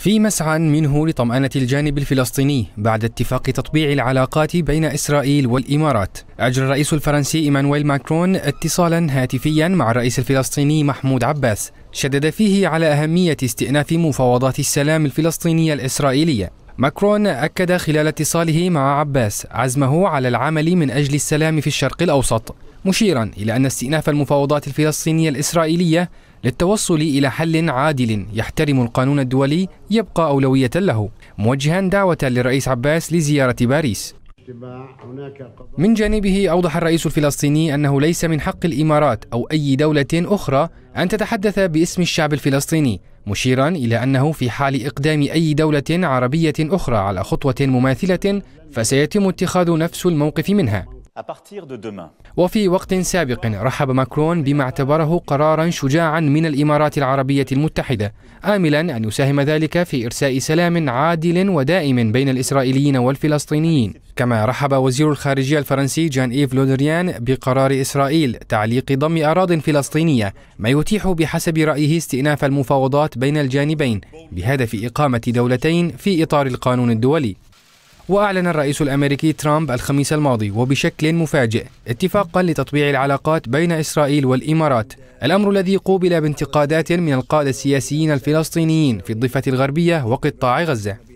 في مسعى منه لطمأنة الجانب الفلسطيني بعد اتفاق تطبيع العلاقات بين إسرائيل والإمارات أجرى الرئيس الفرنسي إيمانويل ماكرون اتصالا هاتفيا مع الرئيس الفلسطيني محمود عباس شدد فيه على أهمية استئناف مفاوضات السلام الفلسطينية الإسرائيلية ماكرون أكد خلال اتصاله مع عباس عزمه على العمل من أجل السلام في الشرق الأوسط مشيرا إلى أن استئناف المفاوضات الفلسطينية الإسرائيلية للتوصل إلى حل عادل يحترم القانون الدولي يبقى أولوية له موجها دعوة للرئيس عباس لزيارة باريس من جانبه أوضح الرئيس الفلسطيني أنه ليس من حق الإمارات أو أي دولة أخرى أن تتحدث باسم الشعب الفلسطيني مشيرا إلى أنه في حال إقدام أي دولة عربية أخرى على خطوة مماثلة فسيتم اتخاذ نفس الموقف منها وفي وقت سابق رحب ماكرون بما اعتبره قرارا شجاعا من الامارات العربيه المتحده املا ان يساهم ذلك في ارساء سلام عادل ودائم بين الاسرائيليين والفلسطينيين كما رحب وزير الخارجيه الفرنسي جان ايف لودريان بقرار اسرائيل تعليق ضم اراض فلسطينيه ما يتيح بحسب رايه استئناف المفاوضات بين الجانبين بهدف اقامه دولتين في اطار القانون الدولي وأعلن الرئيس الأمريكي ترامب الخميس الماضي وبشكل مفاجئ اتفاقا لتطبيع العلاقات بين إسرائيل والإمارات الأمر الذي قوبل بانتقادات من القادة السياسيين الفلسطينيين في الضفة الغربية وقطاع غزة